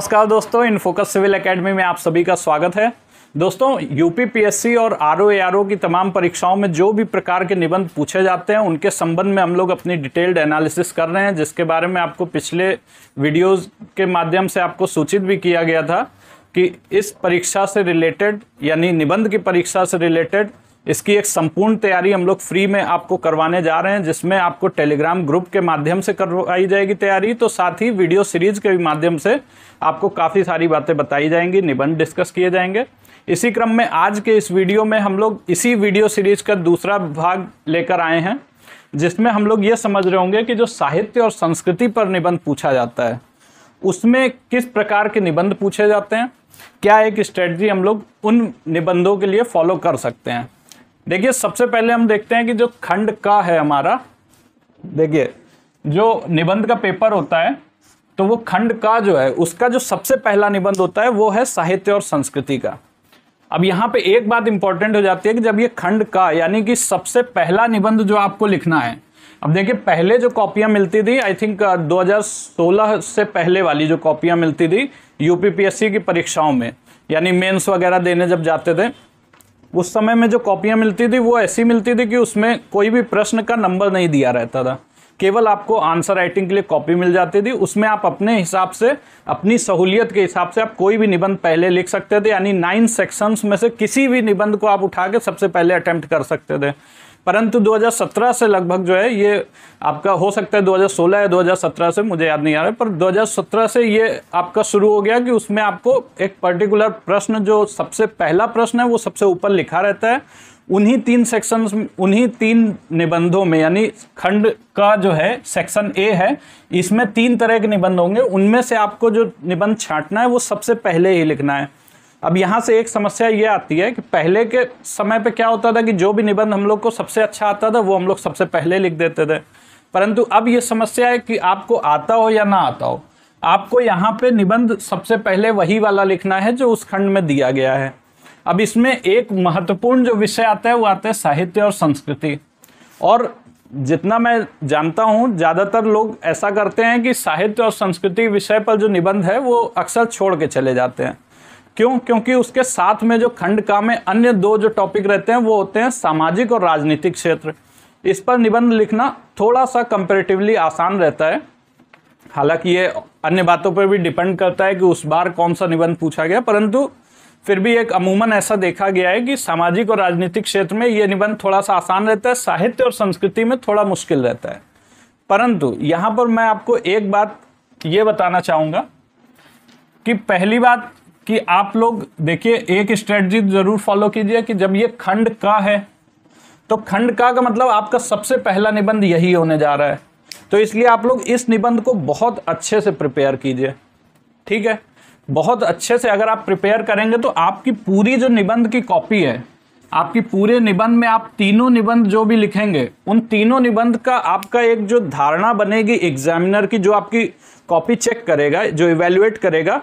नमस्कार दोस्तों in focus civil academy में आप सभी का स्वागत है दोस्तों यूपीपीएससी और आर ओ की तमाम परीक्षाओं में जो भी प्रकार के निबंध पूछे जाते हैं उनके संबंध में हम लोग अपनी डिटेल्ड एनालिसिस कर रहे हैं जिसके बारे में आपको पिछले वीडियोस के माध्यम से आपको सूचित भी किया गया था कि इस परीक्षा से रिलेटेड यानी निबंध की परीक्षा से रिलेटेड इसकी एक संपूर्ण तैयारी हम लोग फ्री में आपको करवाने जा रहे हैं जिसमें आपको टेलीग्राम ग्रुप के माध्यम से करवाई जाएगी तैयारी तो साथ ही वीडियो सीरीज के माध्यम से आपको काफ़ी सारी बातें बताई जाएंगी निबंध डिस्कस किए जाएंगे इसी क्रम में आज के इस वीडियो में हम लोग इसी वीडियो सीरीज का दूसरा भाग लेकर आए हैं जिसमें हम लोग ये समझ रहे होंगे कि जो साहित्य और संस्कृति पर निबंध पूछा जाता है उसमें किस प्रकार के निबंध पूछे जाते हैं क्या एक स्ट्रेटजी हम लोग उन निबंधों के लिए फॉलो कर सकते हैं देखिए सबसे पहले हम देखते हैं कि जो खंड का है हमारा देखिए जो निबंध का पेपर होता है तो वो खंड का जो है उसका जो सबसे पहला निबंध होता है वो है साहित्य और संस्कृति का अब यहाँ पे एक बात इंपॉर्टेंट हो जाती है कि जब ये खंड का यानी कि सबसे पहला निबंध जो आपको लिखना है अब देखिए पहले जो कॉपियां मिलती थी आई थिंक 2016 से पहले वाली जो कॉपियां मिलती थी यूपीपीएससी की परीक्षाओं में यानी मेंस वगैरह देने जब जाते थे उस समय में जो कॉपियाँ मिलती थी वो ऐसी मिलती थी कि उसमें कोई भी प्रश्न का नंबर नहीं दिया रहता था केवल आपको आंसर राइटिंग के लिए कॉपी मिल जाती थी उसमें आप अपने हिसाब से अपनी सहूलियत के हिसाब से आप कोई भी निबंध पहले लिख सकते थे यानी नाइन सेक्शंस में से किसी भी निबंध को आप उठा के सबसे पहले अटैम्प्ट कर सकते थे परंतु 2017 से लगभग जो है ये आपका हो सकता है 2016 या 2017 से मुझे याद नहीं आ रहा पर 2017 से ये आपका शुरू हो गया कि उसमें आपको एक पर्टिकुलर प्रश्न जो सबसे पहला प्रश्न है वो सबसे ऊपर लिखा रहता है उन्हीं तीन सेक्शंस उन्हीं तीन निबंधों में यानी खंड का जो है सेक्शन ए है इसमें तीन तरह के निबंध होंगे उनमें से आपको जो निबंध छांटना है वो सबसे पहले ही लिखना है अब यहाँ से एक समस्या ये आती है कि पहले के समय पे क्या होता था कि जो भी निबंध हम लोग को सबसे अच्छा आता था वो हम लोग सबसे पहले लिख देते थे परंतु अब ये समस्या है कि आपको आता हो या ना आता हो आपको यहाँ पे निबंध सबसे पहले वही वाला लिखना है जो उस खंड में दिया गया है अब इसमें एक महत्वपूर्ण जो विषय आता है वो आता है साहित्य और संस्कृति और जितना मैं जानता हूँ ज़्यादातर लोग ऐसा करते हैं कि साहित्य और संस्कृति विषय पर जो निबंध है वो अक्सर छोड़ के चले जाते हैं क्यों क्योंकि उसके साथ में जो खंड का में अन्य दो जो टॉपिक रहते हैं वो होते हैं सामाजिक और राजनीतिक क्षेत्र इस पर निबंध लिखना थोड़ा सा कंपेरेटिवली आसान रहता है हालांकि ये अन्य बातों पर भी डिपेंड करता है कि उस बार कौन सा निबंध पूछा गया परंतु फिर भी एक अमूमन ऐसा देखा गया है कि सामाजिक और राजनीतिक क्षेत्र में ये निबंध थोड़ा सा आसान रहता है साहित्य और संस्कृति में थोड़ा मुश्किल रहता है परंतु यहाँ पर मैं आपको एक बात ये बताना चाहूँगा कि पहली बात कि आप लोग देखिए एक स्ट्रेटजी जरूर फॉलो कीजिए कि जब ये खंड का है तो खंड का का मतलब आपका सबसे पहला निबंध यही होने जा रहा है तो इसलिए आप लोग इस निबंध को बहुत अच्छे से प्रिपेयर कीजिए ठीक है बहुत अच्छे से अगर आप प्रिपेयर करेंगे तो आपकी पूरी जो निबंध की कॉपी है आपकी पूरे निबंध में आप तीनों निबंध जो भी लिखेंगे उन तीनों निबंध का आपका एक जो धारणा बनेगी एग्जामिनर की जो आपकी कॉपी चेक करेगा जो इवेल्युएट करेगा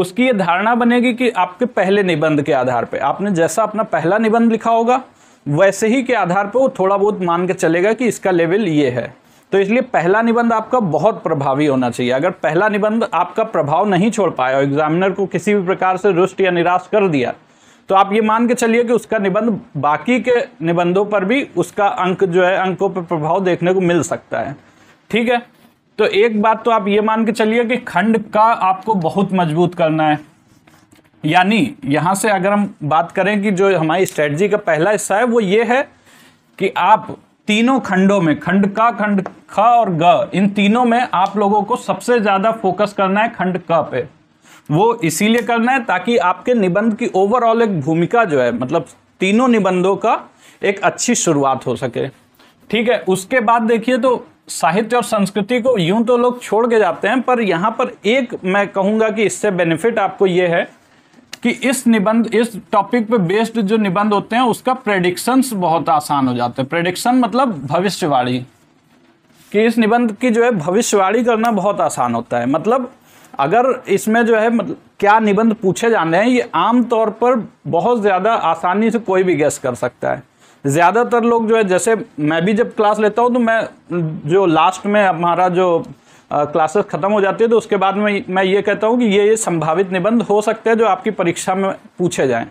उसकी ये धारणा बनेगी कि आपके पहले निबंध के आधार पर आपने जैसा अपना पहला निबंध लिखा होगा वैसे ही के आधार पर वो थोड़ा बहुत मान के चलेगा कि इसका लेवल ये है तो इसलिए पहला निबंध आपका बहुत प्रभावी होना चाहिए अगर पहला निबंध आपका प्रभाव नहीं छोड़ पाया और एग्जामिनर को किसी भी प्रकार से रुष्ट या निराश कर दिया तो आप ये मान के चलिए कि उसका निबंध बाकी के निबंधों पर भी उसका अंक जो है अंकों पर प्रभाव देखने को मिल सकता है ठीक है तो एक बात तो आप ये मान के चलिए कि खंड का आपको बहुत मजबूत करना है यानी यहां से अगर हम बात करें कि जो हमारी स्ट्रेटजी का पहला हिस्सा है वो ये है कि आप तीनों खंडों में खंड का खंड ख और ग इन तीनों में आप लोगों को सबसे ज़्यादा फोकस करना है खंड क पे वो इसीलिए करना है ताकि आपके निबंध की ओवरऑल एक भूमिका जो है मतलब तीनों निबंधों का एक अच्छी शुरुआत हो सके ठीक है उसके बाद देखिए तो साहित्य और संस्कृति को यूं तो लोग छोड़ के जाते हैं पर यहाँ पर एक मैं कहूँगा कि इससे बेनिफिट आपको ये है कि इस निबंध इस टॉपिक पे बेस्ड जो निबंध होते हैं उसका प्रेडिक्शंस बहुत आसान हो जाते हैं प्रेडिक्शन मतलब भविष्यवाणी कि इस निबंध की जो है भविष्यवाणी करना बहुत आसान होता है मतलब अगर इसमें जो है मतलब क्या निबंध पूछे जाने हैं ये आम तौर पर बहुत ज़्यादा आसानी से कोई भी गैस कर सकता है ज़्यादातर लोग जो है जैसे मैं भी जब क्लास लेता हूँ तो मैं जो लास्ट में हमारा जो क्लासेस ख़त्म हो जाती है तो उसके बाद में मैं ये कहता हूँ कि ये ये संभावित निबंध हो सकते हैं जो आपकी परीक्षा में पूछे जाएँ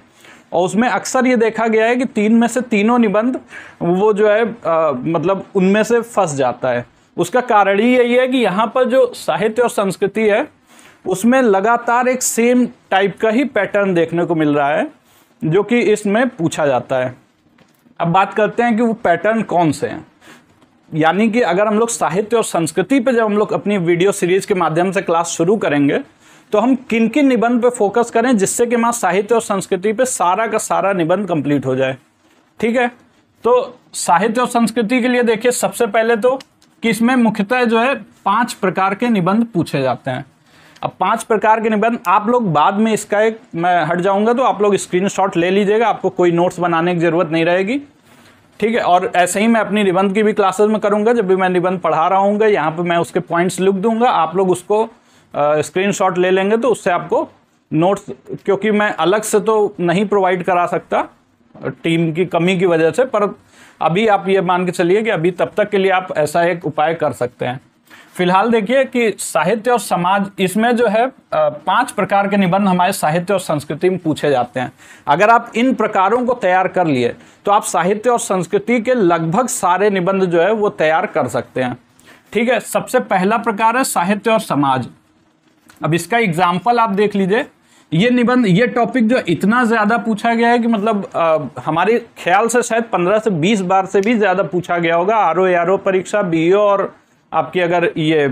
और उसमें अक्सर ये देखा गया है कि तीन में से तीनों निबंध वो जो है आ, मतलब उनमें से फंस जाता है उसका कारण ही यही है कि यहाँ पर जो साहित्य और संस्कृति है उसमें लगातार एक सेम टाइप का ही पैटर्न देखने को मिल रहा है जो कि इसमें पूछा जाता है अब बात करते हैं कि वो पैटर्न कौन से हैं यानी कि अगर हम लोग साहित्य और संस्कृति पे जब हम लोग अपनी वीडियो सीरीज के माध्यम से क्लास शुरू करेंगे तो हम किन किन निबंध पे फोकस करें जिससे कि हमारा साहित्य और संस्कृति पे सारा का सारा निबंध कंप्लीट हो जाए ठीक है तो साहित्य और संस्कृति के लिए देखिए सबसे पहले तो कि इसमें मुख्यतः जो है पांच प्रकार के निबंध पूछे जाते हैं अब पांच प्रकार के निबंध आप लोग बाद में इसका एक मैं हट जाऊंगा तो आप लोग स्क्रीनशॉट ले लीजिएगा आपको कोई नोट्स बनाने की ज़रूरत नहीं रहेगी ठीक है और ऐसे ही मैं अपनी निबंध की भी क्लासेस में करूंगा जब भी मैं निबंध पढ़ा रहा हूँ यहाँ पर मैं उसके पॉइंट्स लिख दूंगा आप लोग उसको स्क्रीन ले लेंगे तो उससे आपको नोट्स क्योंकि मैं अलग से तो नहीं प्रोवाइड करा सकता टीम की कमी की वजह से पर अभी आप ये मान के चलिए कि अभी तब तक के लिए आप ऐसा एक उपाय कर सकते हैं फिलहाल देखिए कि साहित्य और समाज इसमें जो है पांच प्रकार के निबंध हमारे साहित्य और संस्कृति में पूछे जाते हैं अगर आप इन प्रकारों को तैयार कर लिए तो आप साहित्य और संस्कृति के लगभग सारे निबंध जो है वो तैयार कर सकते हैं ठीक है सबसे पहला प्रकार है साहित्य और समाज अब इसका एग्जाम्पल आप देख लीजिए ये निबंध ये टॉपिक जो इतना ज़्यादा पूछा गया है कि मतलब आ, हमारे ख्याल से शायद 15 से 20 बार से भी ज़्यादा पूछा गया होगा आर ओ आर ओ परीक्षा बी और आपकी अगर ये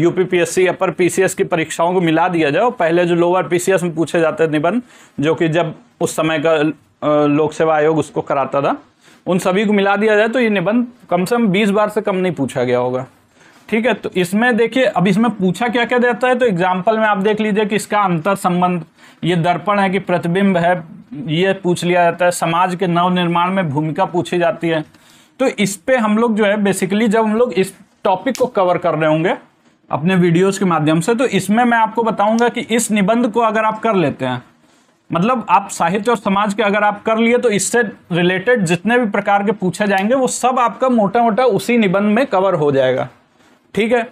U P P S C upper P C S की परीक्षाओं को मिला दिया जाए पहले जो लोअर पी सी एस में पूछे जाते निबंध जो कि जब उस समय का लोक सेवा आयोग उसको कराता था उन सभी को मिला दिया जाए तो ये निबंध कम से कम बीस बार से कम नहीं पूछा गया होगा ठीक है तो इसमें देखिए अब इसमें पूछा क्या क्या देता है तो एग्जाम्पल में आप देख लीजिए कि इसका अंतर संबंध ये दर्पण है कि प्रतिबिंब है ये पूछ लिया जाता है समाज के नवनिर्माण में भूमिका पूछी जाती है तो इस पर हम लोग जो है बेसिकली जब हम लोग इस टॉपिक को कवर कर रहे होंगे अपने वीडियोस के माध्यम से तो इसमें मैं आपको बताऊंगा कि इस निबंध को अगर आप कर लेते हैं मतलब आप साहित्य और समाज के अगर आप कर लिए तो इससे रिलेटेड जितने भी प्रकार के पूछे जाएंगे वो सब आपका मोटा मोटा उसी निबंध में कवर हो जाएगा ठीक है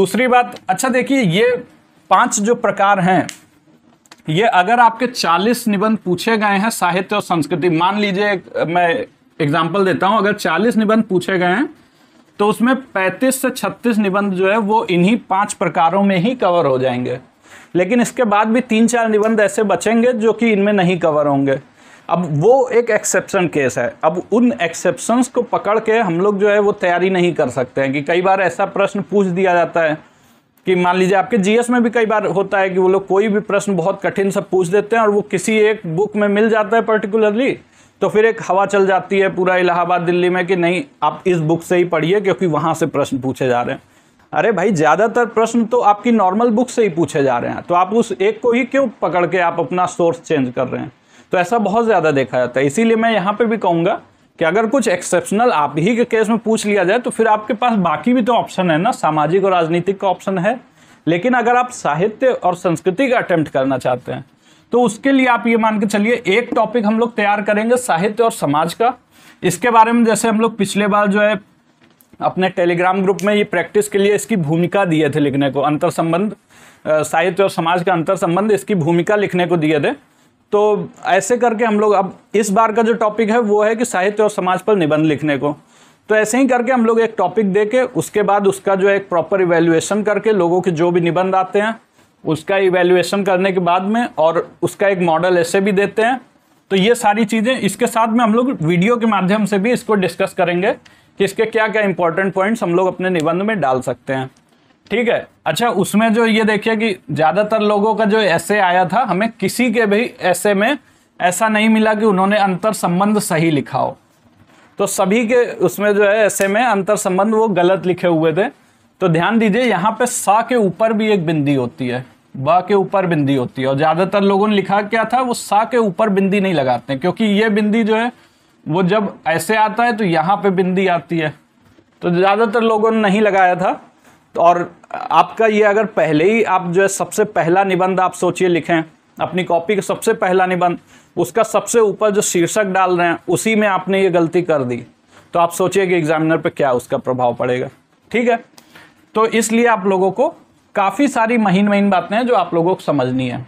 दूसरी बात अच्छा देखिए ये पांच जो प्रकार हैं ये अगर आपके 40 निबंध पूछे गए हैं साहित्य और संस्कृति मान लीजिए मैं एग्जाम्पल देता हूँ अगर 40 निबंध पूछे गए हैं तो उसमें 35 से 36 निबंध जो है वो इन्हीं पांच प्रकारों में ही कवर हो जाएंगे लेकिन इसके बाद भी तीन चार निबंध ऐसे बचेंगे जो कि इनमें नहीं कवर होंगे अब वो एक एक्सेप्शन केस है अब उन एक्सेप्शंस को पकड़ के हम लोग जो है वो तैयारी नहीं कर सकते हैं कि कई बार ऐसा प्रश्न पूछ दिया जाता है कि मान लीजिए आपके जीएस में भी कई बार होता है कि वो लोग कोई भी प्रश्न बहुत कठिन सा पूछ देते हैं और वो किसी एक बुक में मिल जाता है पर्टिकुलरली तो फिर एक हवा चल जाती है पूरा इलाहाबाद दिल्ली में कि नहीं आप इस बुक से ही पढ़िए क्योंकि वहाँ से प्रश्न पूछे जा रहे हैं अरे भाई ज़्यादातर प्रश्न तो आपकी नॉर्मल बुक से ही पूछे जा रहे हैं तो आप उस एक को ही क्यों पकड़ के आप अपना सोर्स चेंज कर रहे हैं तो ऐसा बहुत ज़्यादा देखा जाता है इसीलिए मैं यहाँ पर भी कहूँगा कि अगर कुछ एक्सेप्शनल आप ही के केस में पूछ लिया जाए तो फिर आपके पास बाकी भी तो ऑप्शन है ना सामाजिक और राजनीतिक का ऑप्शन है लेकिन अगर आप साहित्य और संस्कृति का अटेम्प्ट करना चाहते हैं तो उसके लिए आप ये मान के चलिए एक टॉपिक हम लोग तैयार करेंगे साहित्य और समाज का इसके बारे में जैसे हम लोग पिछले बार जो है अपने टेलीग्राम ग्रुप में ये प्रैक्टिस के लिए इसकी भूमिका दिए थे लिखने को अंतर संबंध साहित्य और समाज का अंतर संबंध इसकी भूमिका लिखने को दिए थे तो ऐसे करके हम लोग अब इस बार का जो टॉपिक है वो है कि साहित्य और समाज पर निबंध लिखने को तो ऐसे ही करके हम लोग एक टॉपिक दे के उसके बाद उसका जो है एक प्रॉपर इवेल्युएशन करके लोगों के जो भी निबंध आते हैं उसका इवेल्युएशन करने के बाद में और उसका एक मॉडल ऐसे भी देते हैं तो ये सारी चीज़ें इसके साथ में हम लोग वीडियो के माध्यम से भी इसको डिस्कस करेंगे कि इसके क्या क्या इंपॉर्टेंट पॉइंट्स हम लोग अपने निबंध में डाल सकते हैं ठीक है अच्छा उसमें जो ये देखिए कि ज़्यादातर लोगों का जो ऐसे आया था हमें किसी के भी ऐसे में ऐसा नहीं मिला कि उन्होंने अंतर संबंध सही लिखा हो तो सभी के उसमें जो है ऐसे में अंतर संबंध वो गलत लिखे हुए थे तो ध्यान दीजिए यहाँ पे सा के ऊपर भी एक बिंदी होती है ब के ऊपर बिंदी होती है और ज़्यादातर लोगों ने लिखा क्या था वो सा के ऊपर बिंदी नहीं लगाते हैं क्योंकि ये बिंदी जो है वो जब ऐसे आता है तो यहाँ पे बिंदी आती है तो ज़्यादातर लोगों ने नहीं लगाया था तो और आपका ये अगर पहले ही आप जो है सबसे पहला निबंध आप सोचिए लिखें अपनी कॉपी का सबसे पहला निबंध उसका सबसे ऊपर जो शीर्षक डाल रहे हैं उसी में आपने ये गलती कर दी तो आप सोचिए कि एग्जामिनर पर क्या उसका प्रभाव पड़ेगा ठीक है तो इसलिए आप लोगों को काफ़ी सारी महीन महीन बातें हैं जो आप लोगों को समझनी है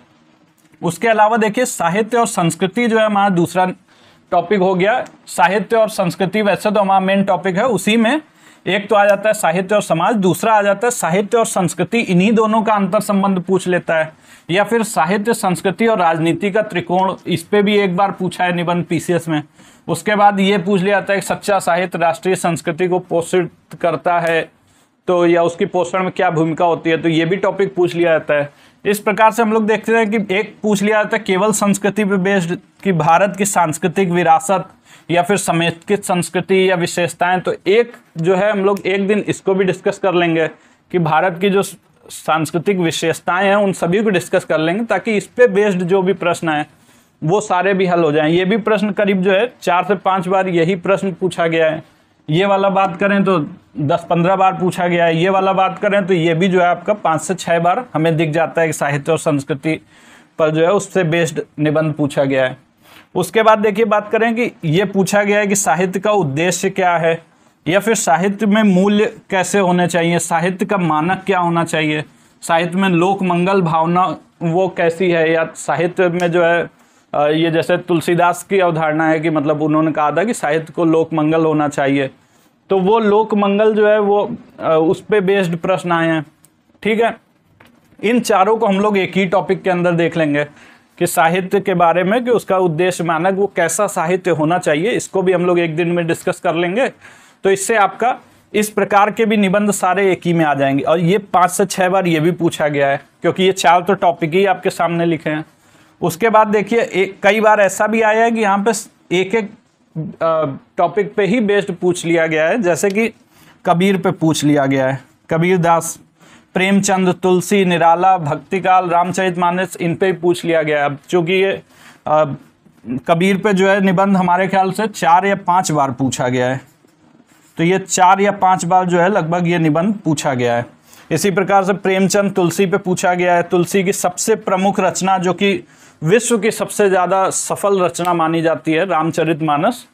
उसके अलावा देखिए साहित्य और संस्कृति जो है हमारा दूसरा टॉपिक हो गया साहित्य और संस्कृति वैसे तो हमारा मेन टॉपिक है उसी में एक तो आ जाता है साहित्य और समाज दूसरा आ जाता है साहित्य और संस्कृति इन्हीं दोनों का अंतर संबंध पूछ लेता है या फिर साहित्य संस्कृति और राजनीति का त्रिकोण इस पर भी एक बार पूछा है निबंध पीसीएस में उसके बाद ये पूछ लिया जाता है कि सच्चा साहित्य राष्ट्रीय संस्कृति को पोषित करता है तो या उसकी पोषण में क्या भूमिका होती है तो ये भी टॉपिक पूछ लिया जाता है इस प्रकार से हम लोग देखते हैं कि एक पूछ लिया जाता है केवल संस्कृति पर बेस्ड कि भारत की सांस्कृतिक विरासत या फिर समेकित संस्कृति या विशेषताएं तो एक जो है हम लोग एक दिन इसको भी डिस्कस कर लेंगे कि भारत की जो सांस्कृतिक विशेषताएं हैं उन सभी को डिस्कस कर लेंगे ताकि इस पर बेस्ड जो भी प्रश्न है वो सारे भी हल हो जाएं ये भी प्रश्न करीब जो है चार से पाँच बार यही प्रश्न पूछा गया है ये वाला बात करें तो दस पंद्रह बार पूछा गया है ये वाला बात करें तो ये भी जो है आपका पाँच से छः बार हमें दिख जाता है कि साहित्य और संस्कृति पर जो है उससे बेस्ड निबंध पूछा गया है उसके बाद देखिए बात करें कि ये पूछा गया है कि साहित्य का उद्देश्य क्या है या फिर साहित्य में मूल्य कैसे होने चाहिए साहित्य का मानक क्या होना चाहिए साहित्य में लोक मंगल भावना वो कैसी है या साहित्य में जो है ये जैसे तुलसीदास की अवधारणा है कि मतलब उन्होंने कहा था कि साहित्य को लोक मंगल होना चाहिए तो वो लोक मंगल जो है वो उस पर बेस्ड प्रश्न आए हैं ठीक है इन चारों को हम लोग एक ही टॉपिक के अंदर देख लेंगे कि साहित्य के बारे में कि उसका उद्देश्य मानक वो कैसा साहित्य होना चाहिए इसको भी हम लोग एक दिन में डिस्कस कर लेंगे तो इससे आपका इस प्रकार के भी निबंध सारे एक ही में आ जाएंगे और ये पाँच से छः बार ये भी पूछा गया है क्योंकि ये चार तो टॉपिक ही आपके सामने लिखे हैं उसके बाद देखिए कई बार ऐसा भी आया है कि यहाँ पे एक एक टॉपिक पे ही बेस्ड पूछ लिया गया है जैसे कि कबीर पे पूछ लिया गया है कबीर दास प्रेमचंद तुलसी निराला भक्तिकाल रामचरित मानस इन पे ही पूछ लिया गया है अब चूँकि ये कबीर पे जो है निबंध हमारे ख्याल से चार या पाँच बार पूछा गया है तो ये चार या पाँच बार जो है लगभग ये निबंध पूछा गया है इसी प्रकार से प्रेमचंद तुलसी पे पूछा गया है तुलसी की सबसे प्रमुख रचना जो कि विश्व की सबसे ज़्यादा सफल रचना मानी जाती है रामचरितमानस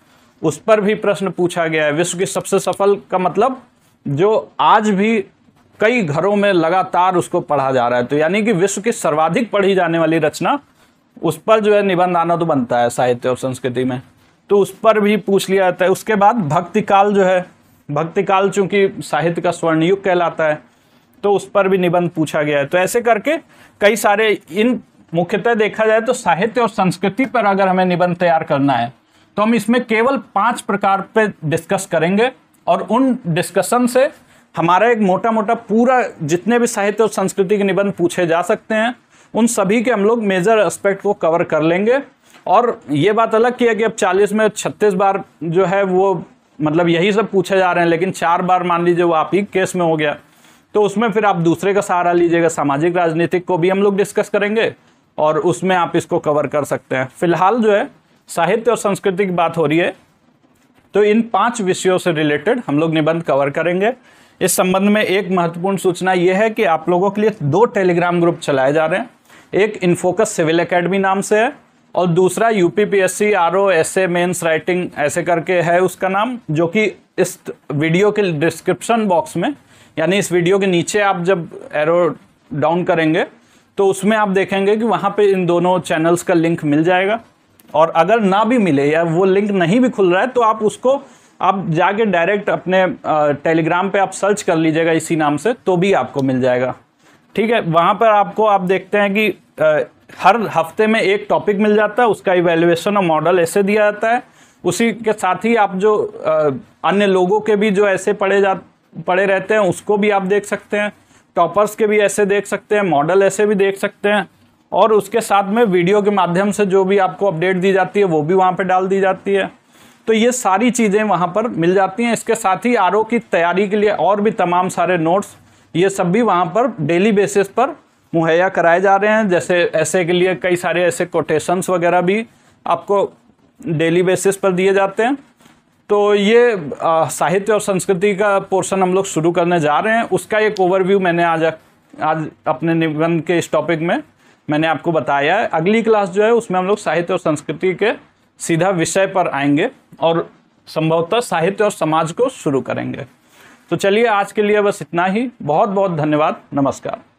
उस पर भी प्रश्न पूछा गया है विश्व की सबसे सफल का मतलब जो आज भी कई घरों में लगातार उसको पढ़ा जा रहा है तो यानी कि विश्व की सर्वाधिक पढ़ी जाने वाली रचना उस पर जो है निबंध आना तो बनता है साहित्य और संस्कृति में तो उस पर भी पूछ लिया जाता है उसके बाद भक्तिकाल जो है भक्तिकाल चूंकि साहित्य का स्वर्णयुग कहलाता है तो उस पर भी निबंध पूछा गया है तो ऐसे करके कई सारे इन मुख्यतः देखा जाए तो साहित्य और संस्कृति पर अगर हमें निबंध तैयार करना है तो हम इसमें केवल पांच प्रकार पे डिस्कस करेंगे और उन डिस्कशन से हमारा एक मोटा मोटा पूरा जितने भी साहित्य और संस्कृति के निबंध पूछे जा सकते हैं उन सभी के हम लोग मेजर एस्पेक्ट को कवर कर लेंगे और ये बात अलग की है कि अब चालीस में छत्तीस बार जो है वो मतलब यही सब पूछे जा रहे हैं लेकिन चार बार मान लीजिए वो आप ही केस में हो गया तो उसमें फिर आप दूसरे का सहारा लीजिएगा सामाजिक राजनीतिक को भी हम लोग डिस्कस करेंगे और उसमें आप इसको कवर कर सकते हैं फिलहाल जो है साहित्य और संस्कृति की बात हो रही है तो इन पांच विषयों से रिलेटेड हम लोग निबंध कवर करेंगे इस संबंध में एक महत्वपूर्ण सूचना यह है कि आप लोगों के लिए दो टेलीग्राम ग्रुप चलाए जा रहे हैं एक इनफोकस सिविल एकेडमी नाम से है और दूसरा U P P S C R O S A mains writing ऐसे करके है उसका नाम जो कि इस वीडियो के डिस्क्रिप्शन बॉक्स में यानी इस वीडियो के नीचे आप जब एरो डाउन करेंगे तो उसमें आप देखेंगे कि वहाँ पे इन दोनों चैनल्स का लिंक मिल जाएगा और अगर ना भी मिले या वो लिंक नहीं भी खुल रहा है तो आप उसको आप जाके डायरेक्ट अपने टेलीग्राम पे आप सर्च कर लीजिएगा इसी नाम से तो भी आपको मिल जाएगा ठीक है वहाँ पर आपको आप देखते हैं कि हर हफ्ते में एक टॉपिक मिल जाता है उसका इवेल्युएशन और मॉडल ऐसे दिया जाता है उसी के साथ ही आप जो अन्य लोगों के भी जो ऐसे पढ़े जा पढ़े रहते हैं उसको भी आप देख सकते हैं टॉपर्स के भी ऐसे देख सकते हैं मॉडल ऐसे भी देख सकते हैं और उसके साथ में वीडियो के माध्यम से जो भी आपको अपडेट दी जाती है वो भी वहाँ पर डाल दी जाती है तो ये सारी चीज़ें वहाँ पर मिल जाती हैं इसके साथ ही आर की तैयारी के लिए और भी तमाम सारे नोट्स ये सब भी वहाँ पर डेली बेसिस पर मुहैया कराए जा रहे हैं जैसे ऐसे के लिए कई सारे ऐसे कोटेशंस वगैरह भी आपको डेली बेसिस पर दिए जाते हैं तो ये साहित्य और संस्कृति का पोर्शन हम लोग शुरू करने जा रहे हैं उसका एक ओवरव्यू मैंने आज आज अपने निबंध के इस टॉपिक में मैंने आपको बताया है अगली क्लास जो है उसमें हम लोग साहित्य और संस्कृति के सीधा विषय पर आएंगे और संभवतः साहित्य और समाज को शुरू करेंगे तो चलिए आज के लिए बस इतना ही बहुत बहुत धन्यवाद नमस्कार